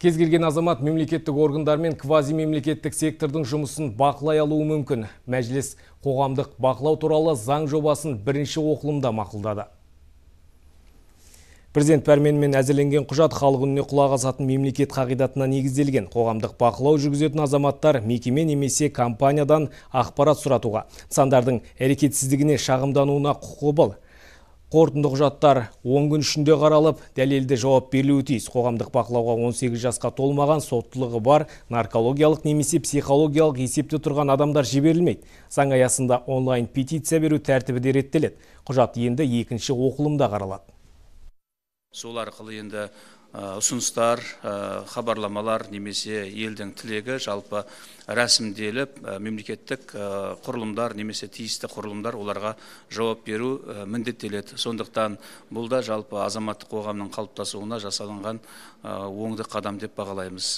Кез келген азамат мемлекеттік органдар мен квази мемлекеттік сектордың жұмысын бақылай алуы мүмкін. Мәжіліс қоғамдық бақылау туралы заң жобасын бірінші оқылымда мақылдады. Президент пәрменімен әзірленген құжат халық үніне құлақ асатын мемлекет қағидатына негізделген. Қоғамдық бақылау жүргізетін азаматтар мекеме немесе компаниядан ақпарат сұратуға, сандардың әрекетсіздігіне шағымдануына құқы бар. Қорытынды құжаттар 10 күн ішінде қаралып, дәлелді жауап берілуі тиіс. Қоғамдық бақылауға 18 жасқа толмаған соттылығы бар, наркологиялық немесе психологиялық есепте тұрған адамдар жіберілмейді. Заң аясында онлайн петиция беру тәртібі де реттеледі. Құжат енді екінші оқылымда қаралады сол арқылы енді ұсыныстар хабарламалар немесе елдің тілегі жалпы рәсімделіп мемлекеттік құрылымдар немесе тиісті құрылымдар оларға жауап беру міндеттеледі сондықтан бұл да жалпы азаматтық қоғамның қалыптасуына жасалынған оңды қадам деп бағалаймыз